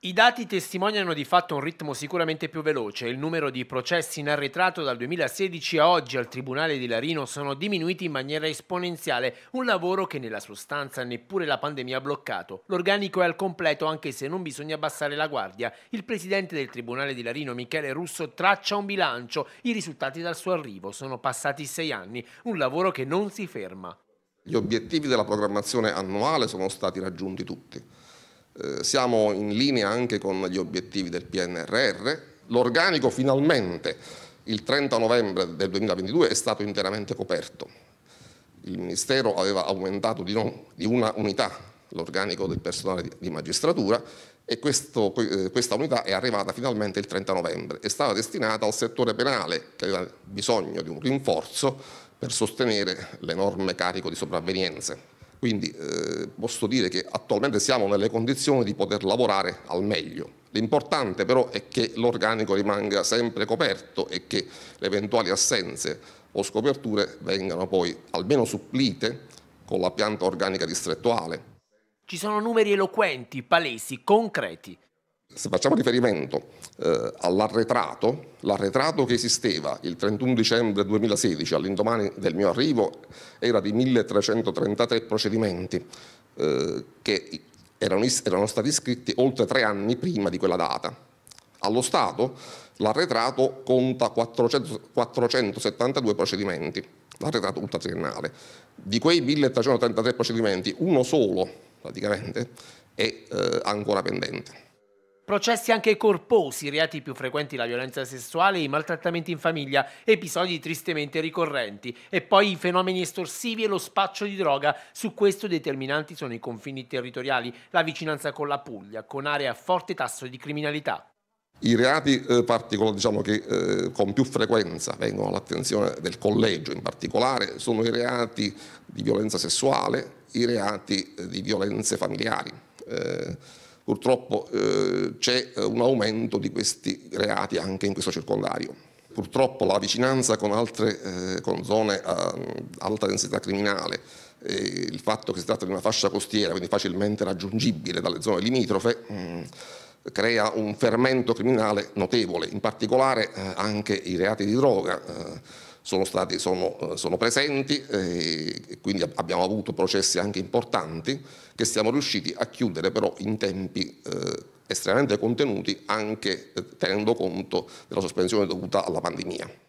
I dati testimoniano di fatto un ritmo sicuramente più veloce. Il numero di processi in arretrato dal 2016 a oggi al Tribunale di Larino sono diminuiti in maniera esponenziale, un lavoro che nella sostanza neppure la pandemia ha bloccato. L'organico è al completo anche se non bisogna abbassare la guardia. Il presidente del Tribunale di Larino, Michele Russo, traccia un bilancio. I risultati dal suo arrivo sono passati sei anni, un lavoro che non si ferma. Gli obiettivi della programmazione annuale sono stati raggiunti tutti eh, siamo in linea anche con gli obiettivi del PNRR, l'organico finalmente il 30 novembre del 2022 è stato interamente coperto, il Ministero aveva aumentato di, non, di una unità l'organico del personale di magistratura e questo, eh, questa unità è arrivata finalmente il 30 novembre, è stata destinata al settore penale che aveva bisogno di un rinforzo per sostenere l'enorme carico di sopravvenienze quindi eh, posso dire che attualmente siamo nelle condizioni di poter lavorare al meglio. L'importante però è che l'organico rimanga sempre coperto e che le eventuali assenze o scoperture vengano poi almeno supplite con la pianta organica distrettuale. Ci sono numeri eloquenti, palesi, concreti se facciamo riferimento eh, all'arretrato, l'arretrato che esisteva il 31 dicembre 2016 all'indomani del mio arrivo era di 1333 procedimenti eh, che erano, erano stati iscritti oltre tre anni prima di quella data. Allo Stato l'arretrato conta 400, 472 procedimenti, l'arretrato ultratriennale. Di quei 1333 procedimenti uno solo praticamente è eh, ancora pendente processi anche corposi, reati più frequenti la violenza sessuale, i maltrattamenti in famiglia, episodi tristemente ricorrenti e poi i fenomeni estorsivi e lo spaccio di droga. Su questo determinanti sono i confini territoriali, la vicinanza con la Puglia, con aree a forte tasso di criminalità. I reati eh, diciamo che eh, con più frequenza vengono all'attenzione del collegio in particolare sono i reati di violenza sessuale, i reati eh, di violenze familiari. Eh, Purtroppo eh, c'è eh, un aumento di questi reati anche in questo circondario. Purtroppo la vicinanza con altre eh, con zone a alta densità criminale, eh, il fatto che si tratta di una fascia costiera, quindi facilmente raggiungibile dalle zone limitrofe, mh, mm, crea un fermento criminale notevole, in particolare eh, anche i reati di droga. Eh, sono, stati, sono, eh, sono presenti eh, e quindi abbiamo avuto processi anche importanti che siamo riusciti a chiudere però in tempi eh, estremamente contenuti anche eh, tenendo conto della sospensione dovuta alla pandemia.